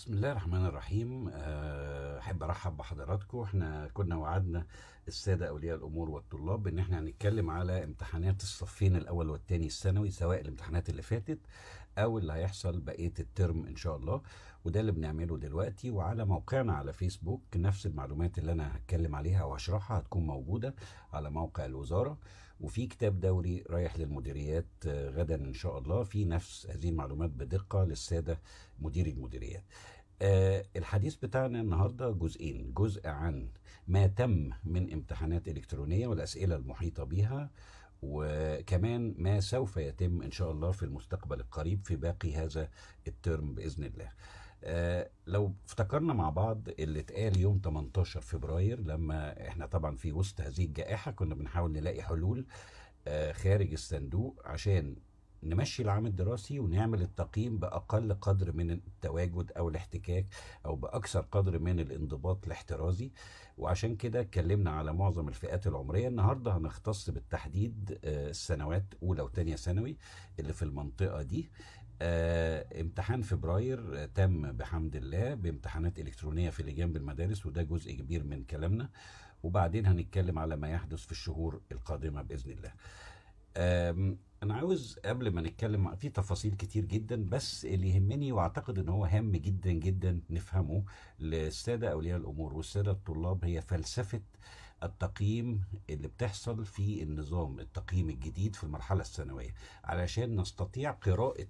بسم الله الرحمن الرحيم آه، احب ارحب بحضراتكم احنا كنا وعدنا الساده اولياء الامور والطلاب ان احنا هنتكلم على امتحانات الصفين الاول والثاني الثانوي سواء الامتحانات اللي فاتت او اللي هيحصل بقيه الترم ان شاء الله وده اللي بنعمله دلوقتي وعلى موقعنا على فيسبوك نفس المعلومات اللي انا هتكلم عليها وهشرحها هتكون موجوده على موقع الوزاره وفي كتاب دوري رايح للمديريات آه، غدا ان شاء الله في نفس هذه المعلومات بدقه للساده مديري المديريات آه الحديث بتاعنا النهارده جزئين جزء عن ما تم من امتحانات الكترونيه والاسئله المحيطه بها وكمان ما سوف يتم ان شاء الله في المستقبل القريب في باقي هذا الترم باذن الله آه لو افتكرنا مع بعض اللي اتقال يوم 18 فبراير لما احنا طبعا في وسط هذه الجائحه كنا بنحاول نلاقي حلول آه خارج الصندوق عشان نمشي العام الدراسي ونعمل التقييم باقل قدر من التواجد او الاحتكاك او باكثر قدر من الانضباط الاحترازي وعشان كده اتكلمنا على معظم الفئات العمريه النهارده هنختص بالتحديد آه، السنوات اولى وثانيه ثانوي اللي في المنطقه دي آه امتحان فبراير آه، تم بحمد الله بامتحانات الكترونيه في لجان بالمدارس وده جزء كبير من كلامنا وبعدين هنتكلم على ما يحدث في الشهور القادمه باذن الله انا عاوز قبل ما نتكلم في تفاصيل كتير جدا بس اللي يهمني واعتقد ان هو هام جدا جدا نفهمه للساده اولياء الامور والساده الطلاب هي فلسفه التقييم اللي بتحصل في النظام التقييم الجديد في المرحله الثانويه علشان نستطيع قراءه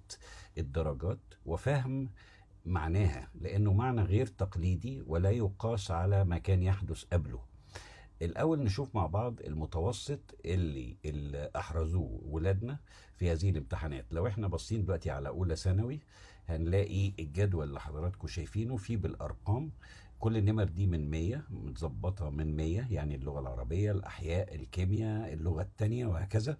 الدرجات وفهم معناها لانه معنى غير تقليدي ولا يقاس على ما كان يحدث قبله الاول نشوف مع بعض المتوسط اللي, اللي احرزوه ولادنا في هذه الامتحانات لو احنا باصين دلوقتي على اولى ثانوي هنلاقي الجدول اللي حضراتكم شايفينه فيه بالارقام كل النمر دي من 100 متظبطه من 100 يعني اللغه العربيه الاحياء الكيمياء اللغه الثانيه وهكذا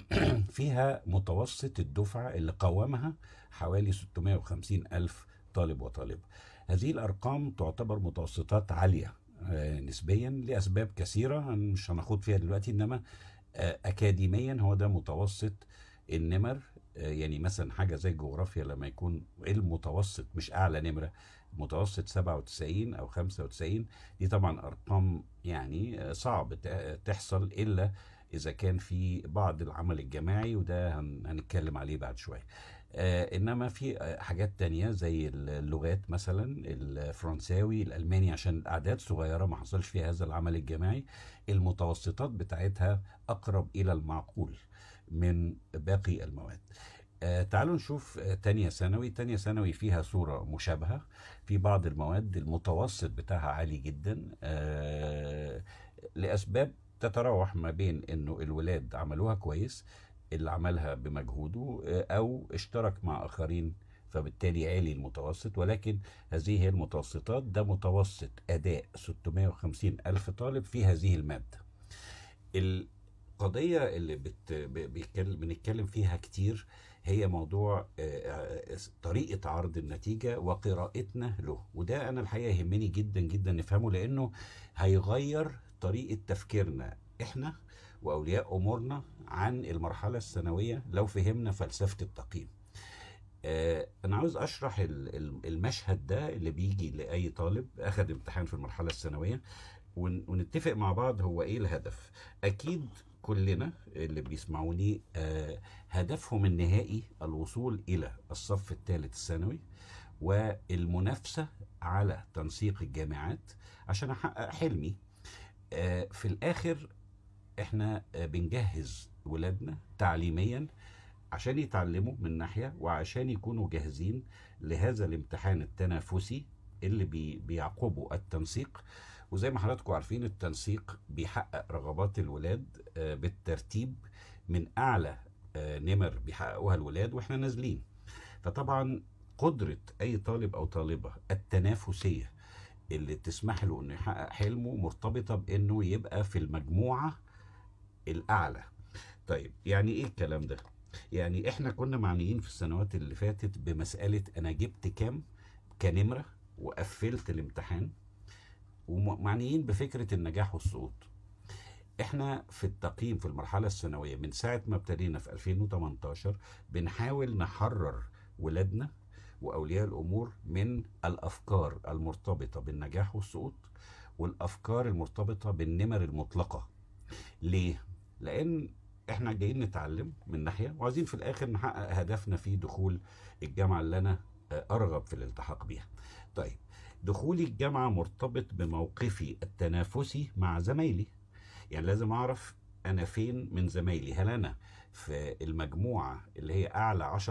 فيها متوسط الدفعه اللي قوامها حوالي 650 الف طالب وطالبه هذه الارقام تعتبر متوسطات عاليه آه، نسبيا لاسباب كثيره مش هنخوض فيها دلوقتي انما آه، اكاديميا هو ده متوسط النمر آه، يعني مثلا حاجه زي الجغرافيا لما يكون المتوسط مش اعلى نمره متوسط 97 او 95 دي طبعا ارقام يعني صعب تحصل الا اذا كان في بعض العمل الجماعي وده هنتكلم عليه بعد شويه آه، انما في آه، حاجات تانية زي اللغات مثلا الفرنساوي الالماني عشان الاعداد صغيره ما حصلش فيها هذا العمل الجماعي المتوسطات بتاعتها اقرب الى المعقول من باقي المواد آه، تعالوا نشوف تانية ثانوي تانية ثانوي فيها صورة مشابهة في بعض المواد المتوسط بتاعها عالي جدا لأسباب تتراوح ما بين انه الولاد عملوها كويس اللي عملها بمجهوده آه، او اشترك مع اخرين فبالتالي عالي المتوسط ولكن هذه هي المتوسطات ده متوسط اداء 650 الف طالب في هذه الماده القضيه اللي بت... بنتكلم فيها كتير هي موضوع آه، آه، طريقه عرض النتيجه وقراءتنا له وده انا الحقيقه يهمني جدا جدا نفهمه لانه هيغير طريقه تفكيرنا احنا واولياء امورنا عن المرحله الثانويه لو فهمنا فلسفه التقييم آه، انا عاوز اشرح المشهد ده اللي بيجي لاي طالب اخذ امتحان في المرحله الثانويه ونتفق مع بعض هو ايه الهدف اكيد كلنا اللي بيسمعوني آه، هدفهم النهائي الوصول الى الصف الثالث الثانوي والمنافسه على تنسيق الجامعات عشان احقق حلمي آه، في الاخر احنا آه، بنجهز ولادنا تعليميا عشان يتعلموا من ناحية وعشان يكونوا جاهزين لهذا الامتحان التنافسي اللي بي بيعقبه التنسيق وزي ما حضراتكم عارفين التنسيق بيحقق رغبات الولاد آه، بالترتيب من أعلى آه، نمر بيحققوها الولاد واحنا نازلين فطبعا قدرة أي طالب أو طالبة التنافسية اللي تسمح له انه يحقق حلمه مرتبطه بانه يبقى في المجموعه الأعلى طيب يعني إيه الكلام ده؟ يعني إحنا كنا معنيين في السنوات اللي فاتت بمسألة أنا جبت كام كنمرة وقفلت الامتحان ومعنيين بفكرة النجاح والسقوط احنا في التقييم في المرحلة الثانوية من ساعة ما ابتدينا في 2018 بنحاول نحرر ولادنا وأولياء الأمور من الأفكار المرتبطة بالنجاح والسقوط والأفكار المرتبطة بالنمر المطلقة ليه؟ لان احنا جايين نتعلم من ناحيه وعايزين في الاخر نحقق هدفنا في دخول الجامعه اللي انا آه، ارغب في الالتحاق بيها. طيب دخولي الجامعه مرتبط بموقفي التنافسي مع زمايلي. يعني لازم اعرف انا فين من زمايلي هل انا في المجموعه اللي هي اعلى 10%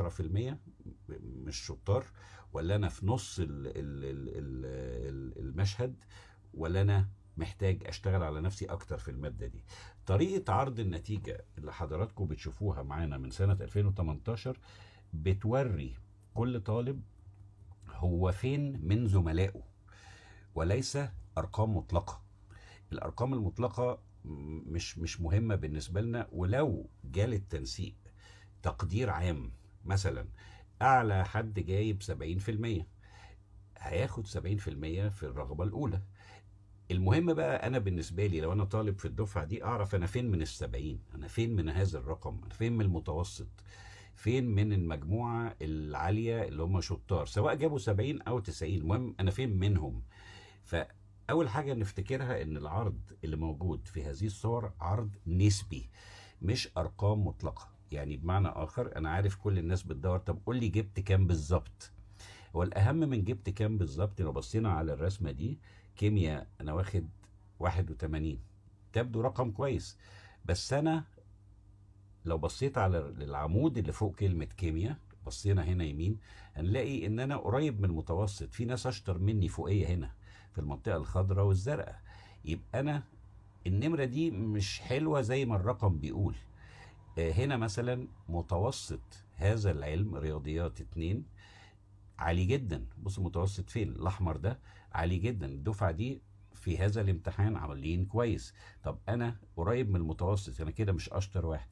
مش شطار ولا انا في نص المشهد ولا انا محتاج اشتغل على نفسي اكتر في الماده دي طريقه عرض النتيجه اللي حضراتكم بتشوفوها معانا من سنه 2018 بتوري كل طالب هو فين من زملائه وليس ارقام مطلقه الارقام المطلقه مش مش مهمه بالنسبه لنا ولو جال التنسيق تقدير عام مثلا اعلى حد جايب 70% هياخد 70% في الرغبه الاولى المهم بقى انا بالنسبه لي لو انا طالب في الدفعه دي اعرف انا فين من السبعين انا فين من هذا الرقم انا فين من المتوسط فين من المجموعه العاليه اللي هم شطار سواء جابوا 70 او 90 المهم انا فين منهم فاول حاجه نفتكرها ان العرض اللي موجود في هذه الصور عرض نسبي مش ارقام مطلقه يعني بمعنى اخر انا عارف كل الناس بتدور طب قول لي جبت كام بالظبط والاهم من جبت كام بالظبط لو بصينا على الرسمه دي كيمياء انا واخد 81 تبدو رقم كويس بس انا لو بصيت على العمود اللي فوق كلمه كيمياء بصينا هنا يمين هنلاقي ان انا قريب من المتوسط في ناس اشطر مني فوقيه هنا في المنطقه الخضراء والزرقاء يبقى انا النمره دي مش حلوه زي ما الرقم بيقول آه، هنا مثلا متوسط هذا العلم رياضيات اتنين عالي جدا بص المتوسط فين الاحمر ده عالي جدا الدفعه دي في هذا الامتحان عاملين كويس طب انا قريب من المتوسط انا كده مش اشطر واحد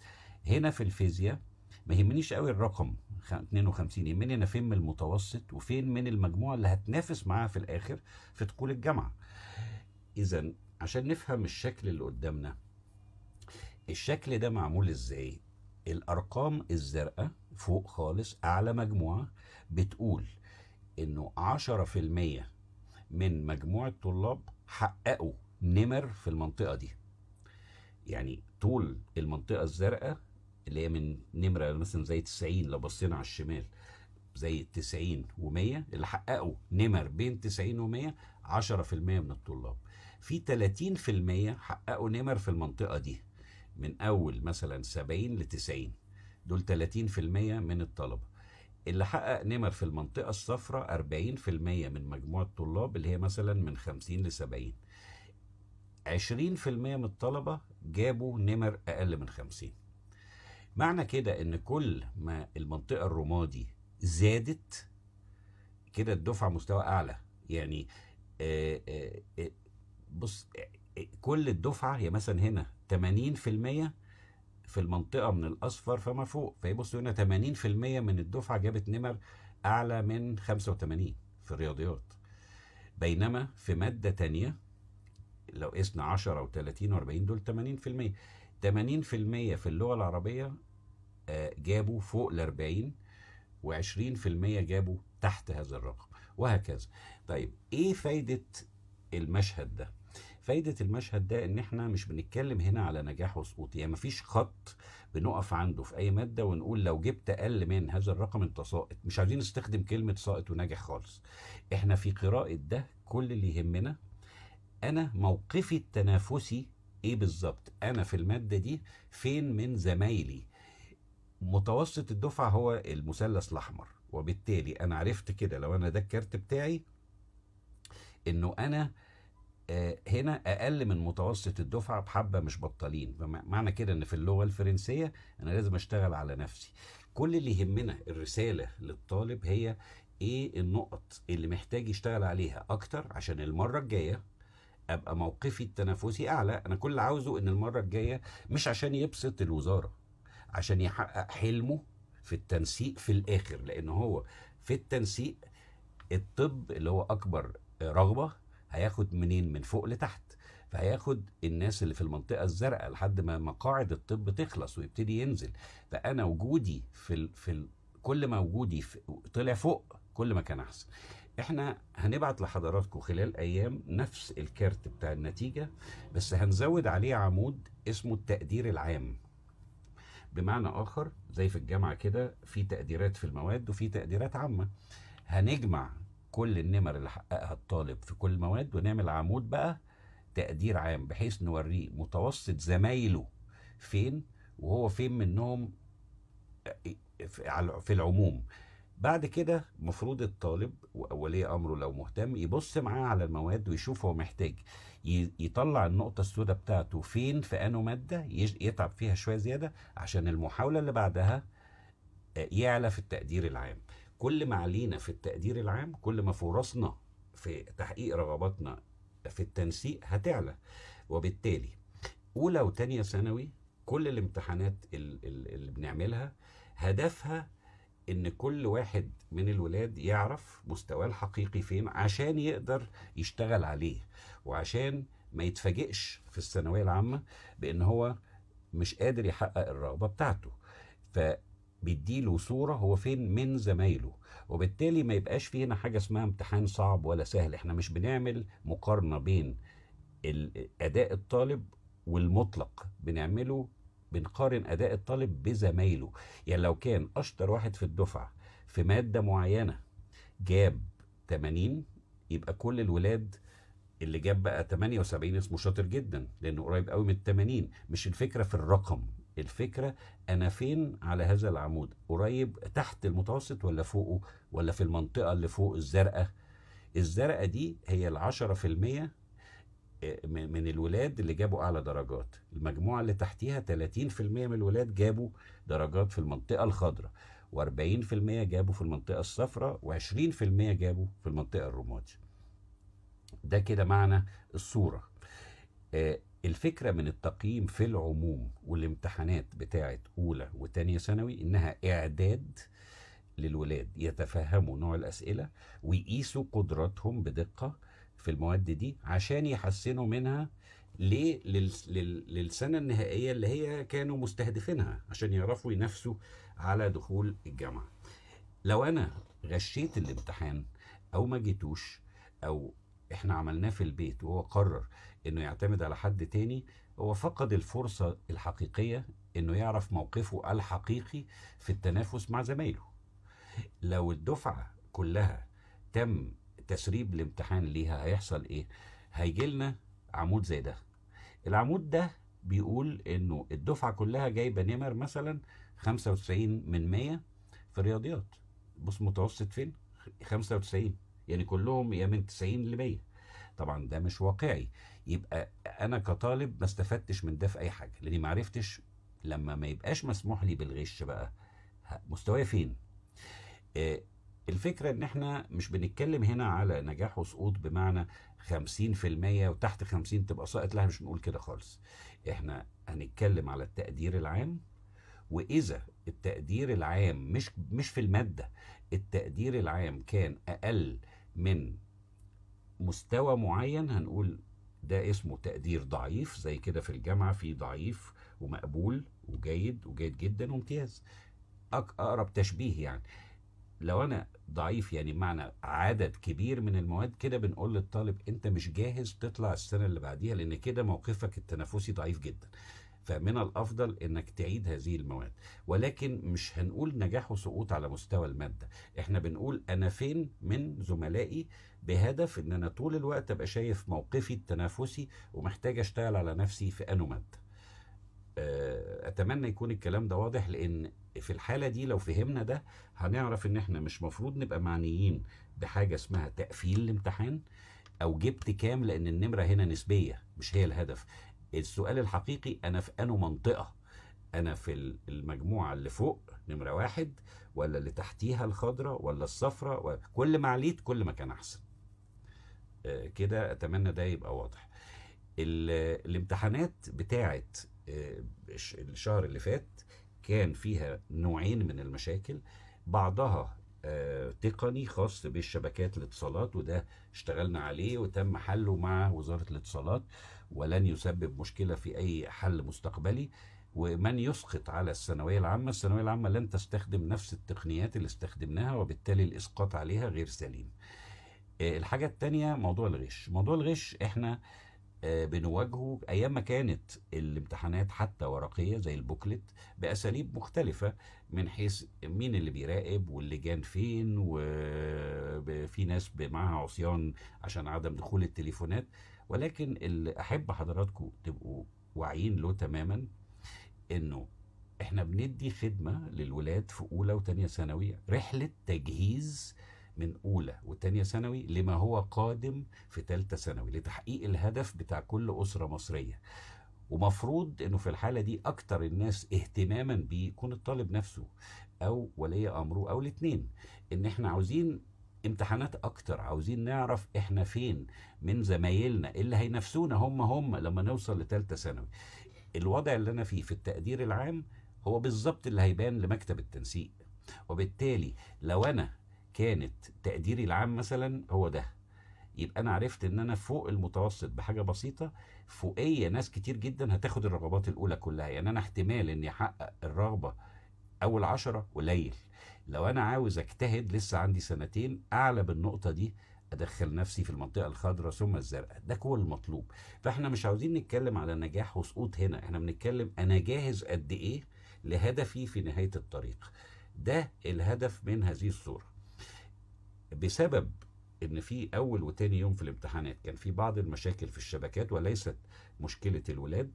هنا في الفيزياء ما يهمنيش قوي الرقم 52 يهمني انا فين من المتوسط وفين من المجموعه اللي هتنافس معاها في الاخر في دخول الجامعه اذا عشان نفهم الشكل اللي قدامنا الشكل ده معمول ازاي الارقام الزرقاء فوق خالص اعلى مجموعه بتقول انه 10% من مجموع الطلاب حققوا نمر في المنطقه دي يعني طول المنطقه الزرقاء اللي هي من نمره مثلا زي 90 لو بصينا على الشمال زي 90 و100 اللي حققوا نمر بين 90 و100 10% من الطلاب في 30% حققوا نمر في المنطقه دي من اول مثلا 70 ل 90 دول 30% من الطلبه اللي حقق نمر في المنطقه الصفراء 40% من مجموع الطلاب اللي هي مثلا من 50 ل 70 20% من الطلبه جابوا نمر اقل من 50 معنى كده ان كل ما المنطقه الرمادي زادت كده الدفعه مستوى اعلى يعني آه، آه، آه، بص كل الدفعه هي مثلا هنا 80% في المنطقه من الاصفر فما فوق فيبصوا هنا 80% من الدفعه جابت نمر اعلى من 85 في الرياضيات بينما في ماده تانية لو قسنا 10 و30 و40 دول 80% 80% في اللغه العربيه آه، جابوا فوق ال 40 و20% جابوا تحت هذا الرقم وهكذا طيب ايه فايده المشهد ده فايدة المشهد ده ان احنا مش بنتكلم هنا على نجاح وسقوط يعني مفيش خط بنقف عنده في اي مادة ونقول لو جبت اقل من هذا الرقم انت ساقط مش عايزين نستخدم كلمة ساقط وناجح خالص احنا في قراءة ده كل اللي يهمنا انا موقفي التنافسي ايه بالظبط انا في المادة دي فين من زمايلي متوسط الدفعة هو المثلث الاحمر وبالتالي انا عرفت كده لو انا ده الكارت بتاعي انه انا آه، هنا اقل من متوسط الدفعه بحبه مش بطالين معنى كده ان في اللغه الفرنسيه انا لازم اشتغل على نفسي كل اللي يهمنا الرساله للطالب هي ايه النقط اللي محتاج يشتغل عليها اكتر عشان المره الجايه ابقى موقفي التنافسي اعلى انا كل عاوزه ان المره الجايه مش عشان يبسط الوزاره عشان يحقق حلمه في التنسيق في الاخر لان هو في التنسيق الطب اللي هو اكبر رغبه هياخد منين من فوق لتحت فهياخد الناس اللي في المنطقه الزرقاء لحد ما مقاعد الطب تخلص ويبتدي ينزل فانا وجودي في ال... في ال... كل ما وجودي في... طلع فوق كل ما كان احسن احنا هنبعت لحضراتكم خلال ايام نفس الكارت بتاع النتيجه بس هنزود عليه عمود اسمه التقدير العام بمعنى اخر زي في الجامعه كده في تقديرات في المواد وفي تقديرات عامه هنجمع كل النمر اللي حققها الطالب في كل مواد ونعمل عمود بقى تقدير عام بحيث نوريه متوسط زمايله فين وهو فين منهم آه، آه، في العموم بعد كده مفروض الطالب وولي امره لو مهتم يبص معاه على المواد ويشوف هو محتاج يطلع النقطه السوداء بتاعته فين في انه ماده يتعب فيها شويه زياده عشان المحاوله اللي بعدها آه، يعلى في التقدير العام كل ما علينا في التقدير العام كل ما فرصنا في تحقيق رغباتنا في التنسيق هتعلى وبالتالي اولى وتانية ثانوي كل الامتحانات اللي بنعملها هدفها ان كل واحد من الولاد يعرف مستواه الحقيقي فين عشان يقدر يشتغل عليه وعشان ما يتفاجئش في الثانويه العامه بان هو مش قادر يحقق الرغبه بتاعته ف بيديله صوره هو فين من زمايله وبالتالي ما يبقاش في هنا حاجه اسمها امتحان صعب ولا سهل احنا مش بنعمل مقارنه بين اداء الطالب والمطلق بنعمله بنقارن اداء الطالب بزمايله يعني لو كان اشطر واحد في الدفعه في ماده معينه جاب 80 يبقى كل الولاد اللي جاب بقى 78 اسمه شاطر جدا لانه قريب قوي من ال 80 مش الفكره في الرقم الفكرة أنا فين على هذا العمود قريب تحت المتوسط ولا فوقه ولا في المنطقة اللي فوق الزرقاء الزرقاء دي هي العشرة في المية آه، من الولاد اللي جابوا أعلى درجات المجموعة اللي تحتيها 30% من الولاد جابوا درجات في المنطقة الخضراء و40% جابوا في المنطقة الصفراء و20% جابوا في المنطقة الرمادي ده كده معنى الصورة آه، الفكرة من التقييم في العموم والامتحانات بتاعة أولى وتانية ثانوي إنها إعداد للولاد يتفهموا نوع الأسئلة ويقيسوا قدراتهم بدقة في المواد دي عشان يحسنوا منها ليه للسنة النهائية اللي هي كانوا مستهدفينها عشان يعرفوا ينافسوا على دخول الجامعة لو أنا غشيت الامتحان أو ما جيتوش أو احنا عملناه في البيت وهو قرر انه يعتمد على حد تاني هو فقد الفرصه الحقيقيه انه يعرف موقفه الحقيقي في التنافس مع زمايله لو الدفعه كلها تم تسريب الامتحان ليها هيحصل ايه هيجي لنا عمود زي ده العمود ده بيقول انه الدفعه كلها جايبه نمر مثلا 95 من 100 في الرياضيات بص متوسط فين 95 يعني كلهم يا من 90 ل 100 طبعا ده مش واقعي يبقى انا كطالب ما استفدتش من ده في اي حاجه لاني ما عرفتش لما ما يبقاش مسموح لي بالغش بقى مستواي فين آه الفكرة ان احنا مش بنتكلم هنا على نجاح وسقوط بمعنى 50% وتحت 50 تبقى ساقط لا مش بنقول كده خالص احنا هنتكلم على التقدير العام واذا التقدير العام مش مش في المادة التقدير العام كان اقل من مستوى معين هنقول ده اسمه تقدير ضعيف زي كده في الجامعة في ضعيف ومقبول وجيد وجيد جدا وامتياز أقرب تشبيه يعني لو أنا ضعيف يعني بمعنى عدد كبير من المواد كده بنقول للطالب أنت مش جاهز تطلع السنة اللي بعديها لأن كده موقفك التنافسي ضعيف جدا فمن الافضل انك تعيد هذه المواد ولكن مش هنقول نجاح وسقوط على مستوى الماده احنا بنقول انا فين من زملائي بهدف ان انا طول الوقت ابقى شايف موقفي التنافسي ومحتاج اشتغل على نفسي في انه ماده آه، اتمنى يكون الكلام ده واضح لان في الحاله دي لو فهمنا ده هنعرف ان احنا مش مفروض نبقى معنيين بحاجه اسمها تقفيل الامتحان او جبت كام لان النمره هنا نسبيه مش هي الهدف السؤال الحقيقي انا في انه منطقه انا في المجموعه اللي فوق نمره واحد ولا اللي تحتيها الخضراء ولا الصفراء كل ما عليت كل ما كان احسن آه، كده اتمنى ده يبقى واضح الامتحانات بتاعه آه، الشهر اللي فات كان فيها نوعين من المشاكل بعضها آه، تقني خاص بالشبكات الاتصالات وده اشتغلنا عليه وتم حله مع وزاره الاتصالات ولن يسبب مشكله في اي حل مستقبلي ومن يسقط على الثانويه العامه، الثانويه العامه لن تستخدم نفس التقنيات اللي استخدمناها وبالتالي الاسقاط عليها غير سليم. آه، الحاجه الثانيه موضوع الغش، موضوع الغش احنا آه، بنواجهه ايام ما كانت الامتحانات حتى ورقيه زي البوكلت باساليب مختلفه من حيث مين اللي بيراقب واللجان فين وفي ناس معاها عصيان عشان عدم دخول التليفونات ولكن اللي احب حضراتكم تبقوا واعيين له تماما انه احنا بندي خدمه للولاد في اولى وثانيه ثانوي رحله تجهيز آه من اولى وثانيه ثانوي لما هو قادم في ثالثه ثانوي لتحقيق الهدف بتاع كل اسره مصريه ومفروض انه في الحاله دي اكتر الناس اهتماما بيكون الطالب نفسه او ولي امره او الاثنين ان احنا عاوزين امتحانات اكتر عاوزين نعرف احنا فين من زمايلنا اللي هينافسونا هم هم لما نوصل لثالثه ثانوي الوضع اللي انا فيه في التقدير العام هو بالظبط اللي هيبان لمكتب التنسيق وبالتالي لو انا كانت تقديري العام مثلا هو ده يبقى انا عرفت ان انا فوق المتوسط بحاجه بسيطه فوقيه ناس كتير جدا هتاخد الرغبات الاولى كلها يعني انا احتمال اني احقق الرغبه اول عشرة قليل لو انا عاوز اجتهد لسه عندي سنتين اعلى بالنقطه دي ادخل نفسي في المنطقه الخضراء ثم الزرقاء ده هو المطلوب فاحنا مش عاوزين نتكلم على نجاح وسقوط هنا احنا بنتكلم انا جاهز قد ايه لهدفي في نهايه الطريق ده الهدف من هذه الصوره بسبب ان في اول وتاني يوم في الامتحانات كان في بعض المشاكل في الشبكات وليست مشكله الولاد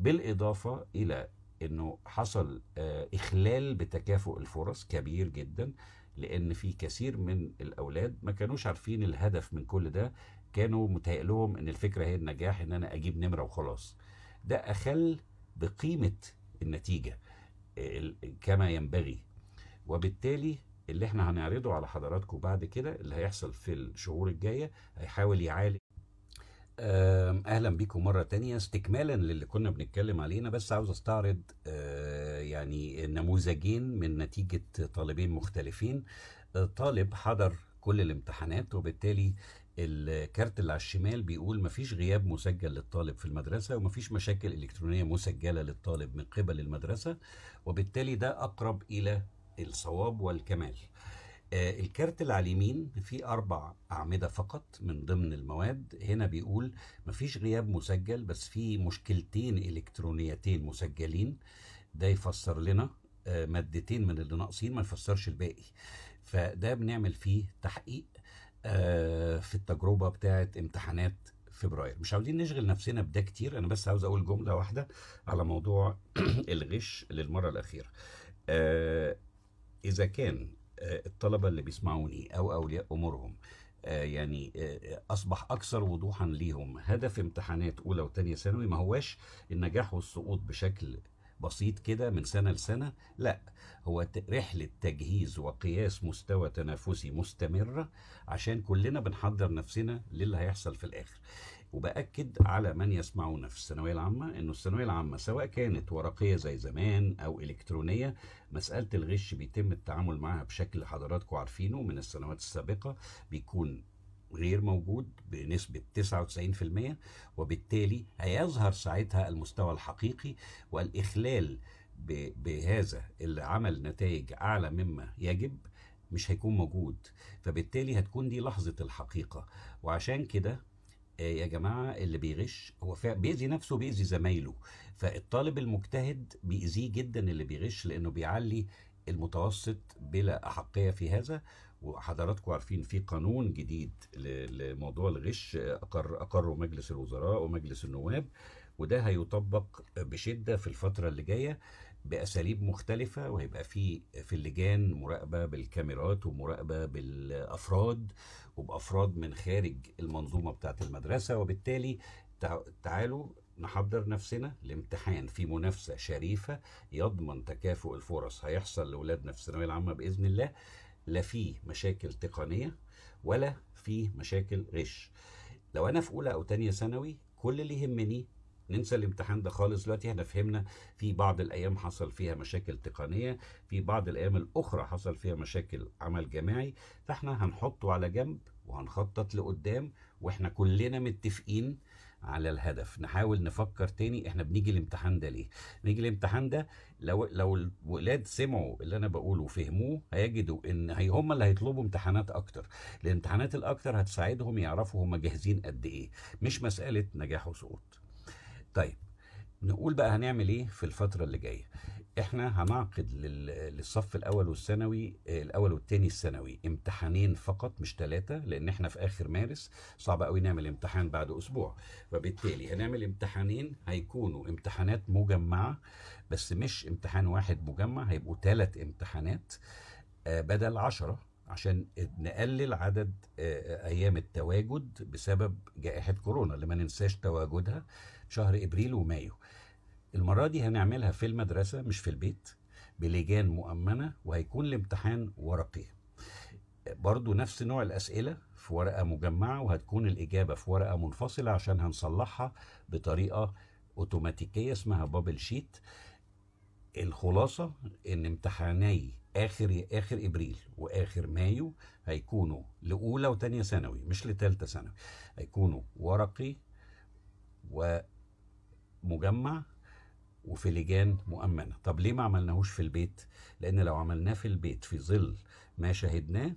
بالاضافه الى انه حصل آه، اخلال بتكافؤ الفرص كبير جدا لان في كثير من الاولاد ما كانوش عارفين الهدف من كل ده كانوا متهيألهم ان الفكره هي النجاح ان انا اجيب نمره وخلاص ده اخل بقيمه النتيجه آه، كما ينبغي وبالتالي اللي احنا هنعرضه على حضراتكم بعد كده اللي هيحصل في الشهور الجاية هيحاول يعالج اهلا بيكم مره تانية استكمالا للي كنا بنتكلم عليه انا بس عاوز استعرض آه، يعني نموذجين من نتيجه طالبين مختلفين آه، طالب حضر كل الامتحانات وبالتالي الكارت اللي على الشمال بيقول مفيش غياب مسجل للطالب في المدرسة ومفيش مشاكل إلكترونية مسجلة للطالب من قبل المدرسة وبالتالي ده أقرب إلى الصواب والكمال آه، الكارت اللي على اليمين فيه اربع اعمده فقط من ضمن المواد هنا بيقول مفيش غياب مسجل بس في مشكلتين الكترونيتين مسجلين ده يفسر لنا آه، مادتين من اللي ناقصين ما يفسرش الباقي فده بنعمل فيه تحقيق آه، في التجربه بتاعه امتحانات فبراير مش عاوزين نشغل نفسنا بده كتير انا بس عاوز اقول جمله واحده على موضوع الغش للمره الاخيره اذا كان آه، الطلبه اللي بيسمعوني او اولياء امورهم آه، يعني آه، اصبح اكثر وضوحا ليهم هدف امتحانات اولى وثانيه ثانوي ما هواش النجاح والسقوط بشكل بسيط كده من سنه لسنه لا هو رحله تجهيز وقياس مستوى تنافسي مستمره عشان كلنا بنحضر نفسنا للي هيحصل في الاخر وبأكد على من يسمعونا في الثانوية العامة أنه الثانوية العامة سواء كانت ورقية زي زمان أو إلكترونية مسألة الغش بيتم التعامل معها بشكل حضراتكم عارفينه من السنوات السابقة بيكون غير موجود بنسبة 99% وبالتالي هيظهر ساعتها المستوى الحقيقي والإخلال بهذا اللي عمل نتائج أعلى مما يجب مش هيكون موجود فبالتالي هتكون دي لحظة الحقيقة وعشان كده آه، يا جماعة اللي بيغش هو بيأذي نفسه وبيأذي زمايله فالطالب المجتهد بيأذيه جدا اللي بيغش لأنه بيعلي المتوسط بلا أحقية في هذا وحضراتكم عارفين في قانون جديد لموضوع الغش أقر أقره مجلس الوزراء ومجلس النواب وده هيطبق بشدة في الفترة اللي جاية بأساليب مختلفة وهيبقى في في اللجان مراقبة بالكاميرات ومراقبة بالأفراد وبافراد من خارج المنظومه بتاعه المدرسه وبالتالي تعالوا نحضر نفسنا لامتحان في منافسه شريفه يضمن تكافؤ الفرص هيحصل لاولادنا في الثانويه العامه باذن الله لا فيه مشاكل تقنيه ولا فيه مشاكل غش لو انا في اولى او تانية ثانوي كل اللي يهمني ننسى الامتحان ده خالص دلوقتي احنا فهمنا في بعض الايام حصل فيها مشاكل تقنيه في بعض الايام الاخرى حصل فيها مشاكل عمل جماعي فاحنا هنحطه على جنب وهنخطط لقدام واحنا كلنا متفقين على الهدف نحاول نفكر تاني احنا بنيجي الامتحان ده ليه نيجي الامتحان ده لو لو الولاد سمعوا اللي انا بقوله وفهموه هيجدوا ان هي هم اللي هيطلبوا امتحانات اكتر الامتحانات الاكتر هتساعدهم يعرفوا هم جاهزين قد ايه مش مساله نجاح وسقوط طيب نقول بقى هنعمل ايه في الفترة اللي جاية احنا هنعقد للصف الاول والثانوي الاول والثاني الثانوي امتحانين فقط مش ثلاثة لان احنا في اخر مارس صعب قوي نعمل امتحان بعد اسبوع فبالتالي هنعمل امتحانين هيكونوا امتحانات مجمعة بس مش امتحان واحد مجمع هيبقوا ثلاث امتحانات آه، بدل عشرة عشان نقلل عدد آه، آه، ايام التواجد بسبب جائحه كورونا اللي ما ننساش تواجدها شهر ابريل ومايو المره دي هنعملها في المدرسه مش في البيت بلجان مؤمنه وهيكون الامتحان ورقي برضو نفس نوع الأسئلة في ورقة مجمعة وهتكون الإجابة في ورقة منفصلة عشان هنصلحها بطريقة أوتوماتيكية اسمها بابل شيت الخلاصة إن امتحاني اخر اخر ابريل واخر مايو هيكونوا لاولى وثانيه ثانوي مش لثالثه ثانوي هيكونوا ورقي ومجمع وفي لجان مؤمنه طب ليه ما عملناهوش في البيت لان لو عملناه في البيت في ظل ما شاهدناه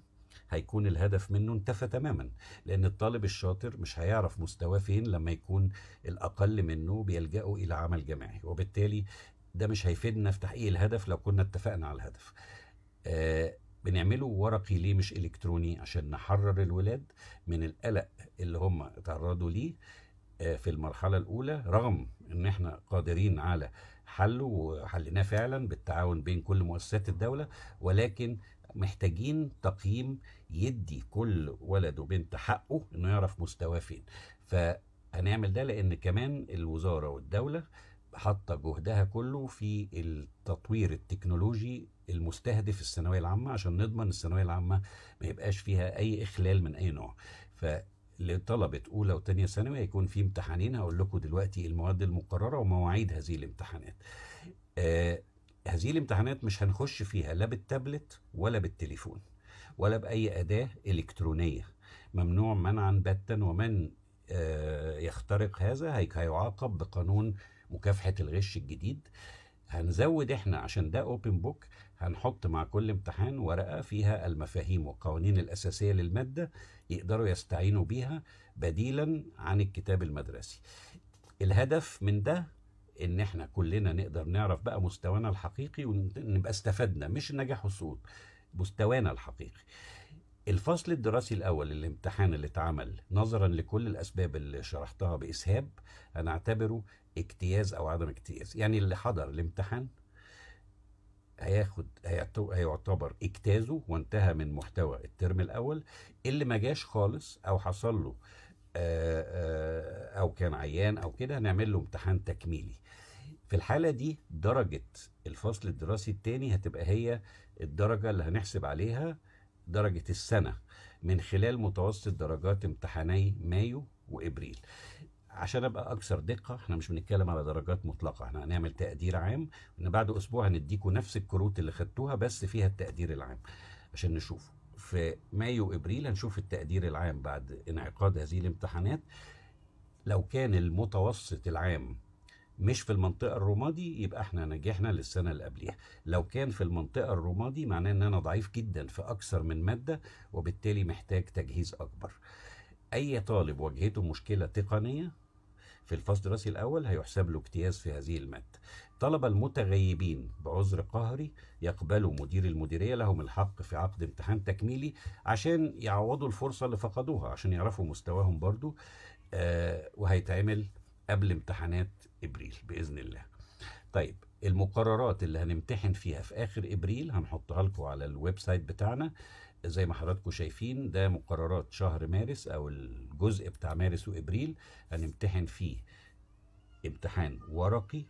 هيكون الهدف منه انتفى تماما لان الطالب الشاطر مش هيعرف مستواه فين لما يكون الاقل منه بيلجأوا الى عمل جماعي وبالتالي ده مش هيفيدنا في تحقيق الهدف لو كنا اتفقنا على الهدف آه، بنعمله ورقي ليه مش الكتروني عشان نحرر الولاد من القلق اللي هم اتعرضوا ليه آه، في المرحله الاولى رغم ان احنا قادرين على حله وحليناه فعلا بالتعاون بين كل مؤسسات الدوله ولكن محتاجين تقييم يدي كل ولد وبنت حقه انه يعرف مستواه فين فهنعمل ده لان كمان الوزاره والدوله حاطه جهدها كله في التطوير التكنولوجي المستهدف الثانويه العامه عشان نضمن الثانويه العامه ما يبقاش فيها اي اخلال من اي نوع ف لطلبة أولى وتانية ثانوي هيكون في امتحانين هقول لكم دلوقتي المواد المقررة ومواعيد هذه الامتحانات. آه هذه الامتحانات مش هنخش فيها لا بالتابلت ولا بالتليفون ولا بأي أداة إلكترونية ممنوع منعا باتا ومن آه يخترق هذا هيعاقب بقانون مكافحه الغش الجديد هنزود احنا عشان ده اوبن بوك هنحط مع كل امتحان ورقه فيها المفاهيم والقوانين الاساسيه للماده يقدروا يستعينوا بيها بديلا عن الكتاب المدرسي. الهدف من ده ان احنا كلنا نقدر نعرف بقى مستوانا الحقيقي ونبقى استفدنا مش النجاح والسقوط مستوانا الحقيقي. الفصل الدراسي الأول الامتحان اللي اتعمل نظرا لكل الأسباب اللي شرحتها بإسهاب أنا أعتبره اجتياز أو عدم اجتياز يعني اللي حضر الامتحان هياخد هيعتبر اجتازه وانتهى من محتوى الترم الأول اللي ما جاش خالص أو حصل له أو كان عيان أو كده هنعمل له امتحان تكميلي في الحالة دي درجة الفصل الدراسي الثاني هتبقى هي الدرجة اللي هنحسب عليها درجة السنة من خلال متوسط درجات امتحاني مايو وابريل عشان ابقى اكثر دقه احنا مش بنتكلم على درجات مطلقه احنا هنعمل تقدير عام ان بعد اسبوع هنديكم نفس الكروت اللي خدتوها بس فيها التقدير العام عشان نشوف في مايو ابريل هنشوف التقدير العام بعد انعقاد هذه الامتحانات لو كان المتوسط العام مش في المنطقه الرمادي يبقى احنا نجحنا للسنه اللي قبليها لو كان في المنطقه الرمادي معناه ان انا ضعيف جدا في اكثر من ماده وبالتالي محتاج تجهيز اكبر اي طالب واجهته مشكله تقنيه في الفصل الدراسي الاول هيحسب له اجتياز في هذه الماده الطلبه المتغيبين بعذر قهري يقبلوا مدير المديريه لهم الحق في عقد امتحان تكميلي عشان يعوضوا الفرصه اللي فقدوها عشان يعرفوا مستواهم برضو آه وهيتعمل قبل امتحانات ابريل باذن الله طيب المقررات اللي هنمتحن فيها في اخر ابريل هنحطها لكم على الويب سايت بتاعنا زي ما حضراتكم شايفين ده مقررات شهر مارس او الجزء بتاع مارس وابريل هنمتحن فيه امتحان ورقي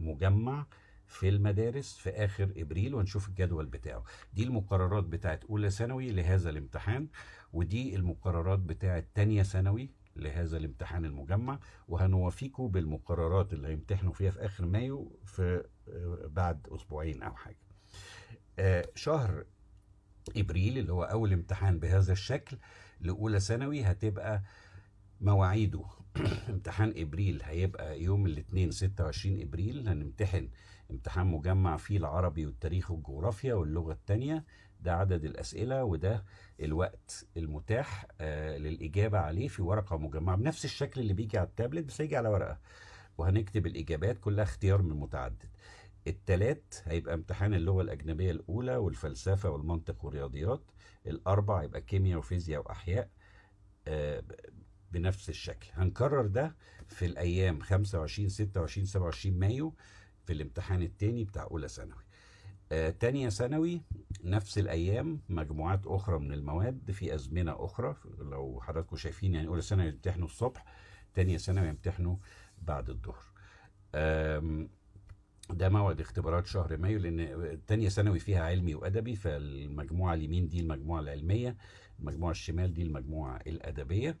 مجمع في المدارس في اخر ابريل وهنشوف الجدول بتاعه دي المقررات بتاعت اولى ثانوي لهذا الامتحان ودي المقررات بتاعت تانية ثانوي لهذا الامتحان المجمع وهنوافيكوا بالمقررات اللي هيمتحنوا فيها في اخر مايو في آه، بعد اسبوعين او حاجه آه، شهر ابريل اللي هو اول امتحان بهذا الشكل لاولى ثانوي هتبقى مواعيده امتحان ابريل هيبقى يوم الاثنين 26 ابريل هنمتحن امتحان مجمع فيه العربي والتاريخ والجغرافيا واللغه الثانيه ده عدد الأسئلة وده الوقت المتاح آه، للإجابة عليه في ورقة مجمعة بنفس الشكل اللي بيجي على التابلت بس هيجي على ورقة وهنكتب الإجابات كلها اختيار من متعدد التلات هيبقى امتحان اللغة الأجنبية الأولى والفلسفة والمنطق والرياضيات الأربع هيبقى كيمياء وفيزياء وأحياء آه، بنفس الشكل هنكرر ده في الأيام 25 26 27 مايو في الامتحان التاني بتاع أولى ثانوي آه، تانية ثانوي نفس الايام مجموعات اخرى من المواد في ازمنه اخرى لو حضراتكم شايفين يعني اولى ثانوي يمتحنوا الصبح تانية ثانوي يمتحنوا بعد الظهر ده موعد اختبارات شهر مايو لان تانية ثانوي فيها علمي وادبي فالمجموعه اليمين دي المجموعه العلميه المجموعه الشمال دي المجموعه الادبيه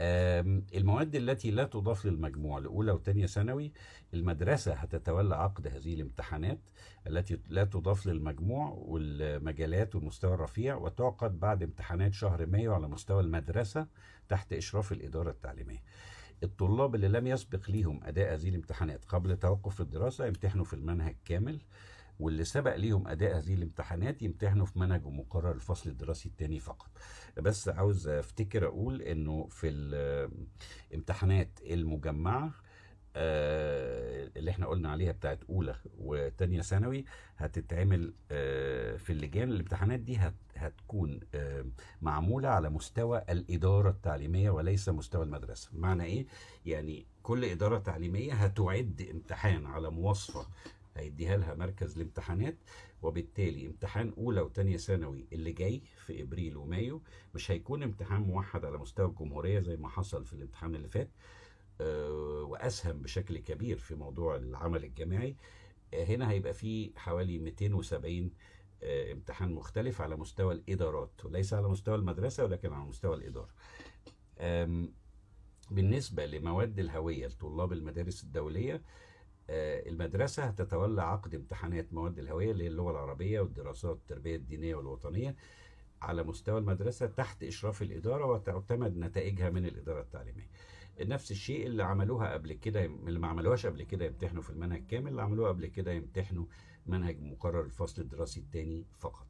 المواد التي لا تضاف للمجموع لأولى وثانية ثانوي المدرسة هتتولى عقد هذه الامتحانات التي لا تضاف للمجموع والمجالات والمستوى الرفيع وتعقد بعد امتحانات شهر مايو على مستوى المدرسة تحت إشراف الإدارة التعليمية الطلاب اللي لم يسبق ليهم أداء هذه الامتحانات قبل توقف الدراسة يمتحنوا في المنهج كامل واللي سبق ليهم اداء هذه الامتحانات يمتحنوا في منهج ومقرر الفصل الدراسي الثاني فقط بس عاوز افتكر اقول انه في الامتحانات المجمعه آه، اللي احنا قلنا عليها بتاعت اولى وتانية ثانوي هتتعمل آه، في اللجان الامتحانات دي هتكون آه، معمولة على مستوى الإدارة التعليمية وليس مستوى المدرسة معنى ايه؟ يعني كل إدارة تعليمية هتعد امتحان على مواصفة هيديها لها مركز الامتحانات وبالتالي امتحان اولى وثانيه ثانوي اللي جاي في ابريل ومايو مش هيكون امتحان موحد على مستوى الجمهوريه زي ما حصل في الامتحان اللي فات آه، واسهم بشكل كبير في موضوع العمل الجماعي آه، هنا هيبقى في حوالي 270 آه، امتحان مختلف على مستوى الادارات وليس على مستوى المدرسه ولكن على مستوى الاداره بالنسبه لمواد الهويه لطلاب المدارس الدوليه آه، المدرسة هتتولى عقد امتحانات مواد الهوية اللي هي اللغة العربية والدراسات التربية الدينية والوطنية على مستوى المدرسة تحت إشراف الإدارة وتعتمد نتائجها من الإدارة التعليمية نفس الشيء اللي عملوها قبل كده اللي ما عملوهاش قبل كده يمتحنوا في المنهج كامل اللي عملوها قبل كده يمتحنوا منهج مقرر الفصل الدراسي الثاني فقط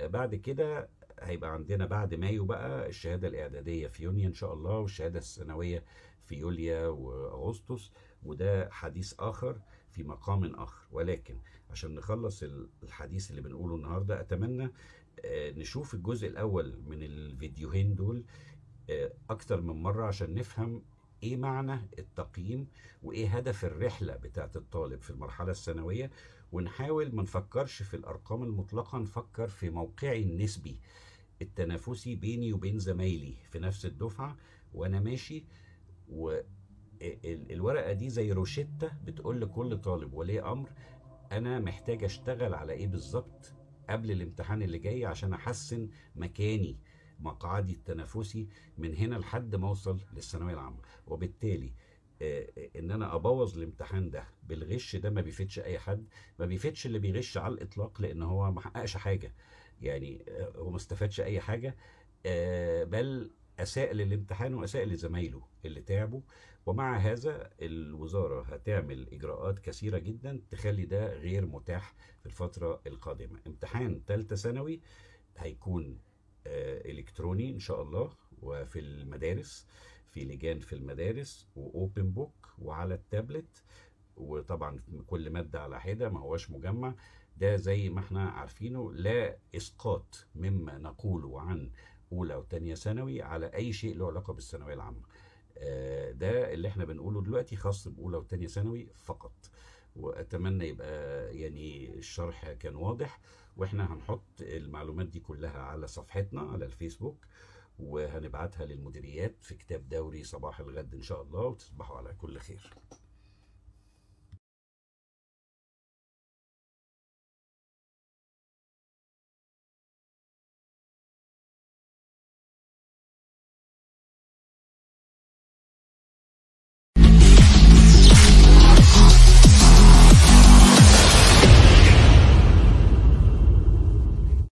آه، بعد كده هيبقى عندنا بعد مايو بقى الشهادة الإعدادية في يونيو إن شاء الله والشهادة الثانوية في يوليو وأغسطس وده حديث آخر في مقام آخر ولكن عشان نخلص الحديث اللي بنقوله النهاردة أتمنى آه، نشوف الجزء الأول من الفيديوهين دول آه، أكتر من مرة عشان نفهم ايه معنى التقييم وايه هدف الرحله بتاعه الطالب في المرحله الثانويه ونحاول ما نفكرش في الارقام المطلقه نفكر في موقعي النسبي التنافسي بيني وبين زمايلي في نفس الدفعه وانا ماشي و الورقه دي زي روشته بتقول لكل طالب ولي امر انا محتاج اشتغل على ايه بالظبط قبل الامتحان اللي جاي عشان احسن مكاني مقعدي التنافسي من هنا لحد ما اوصل للثانويه العامه وبالتالي آه، آه، ان انا ابوظ الامتحان ده بالغش ده ما بيفيدش اي حد ما بيفيدش اللي بيغش على الاطلاق لان هو ما حققش حاجه يعني آه، هو ما استفادش اي حاجه بل اساء للامتحان واساء لزمايله اللي تعبوا ومع هذا الوزاره هتعمل اجراءات كثيره جدا تخلي ده غير متاح في الفتره القادمه امتحان ثالثه ثانوي هيكون آه، الكتروني ان شاء الله وفي المدارس في لجان في المدارس واوبن بوك وعلى التابلت وطبعا كل ماده على حده ما هواش مجمع ده زي ما احنا عارفينه لا اسقاط مما نقوله عن اولى وثانيه ثانوي على اي شيء له علاقه بالثانويه العامه آه، ده اللي احنا بنقوله دلوقتي خاص باولى وثانيه ثانوي فقط واتمنى يبقى يعني الشرح كان واضح واحنا هنحط المعلومات دي كلها على صفحتنا على الفيسبوك وهنبعتها للمديريات في كتاب دوري صباح الغد ان شاء الله وتصبحوا على كل خير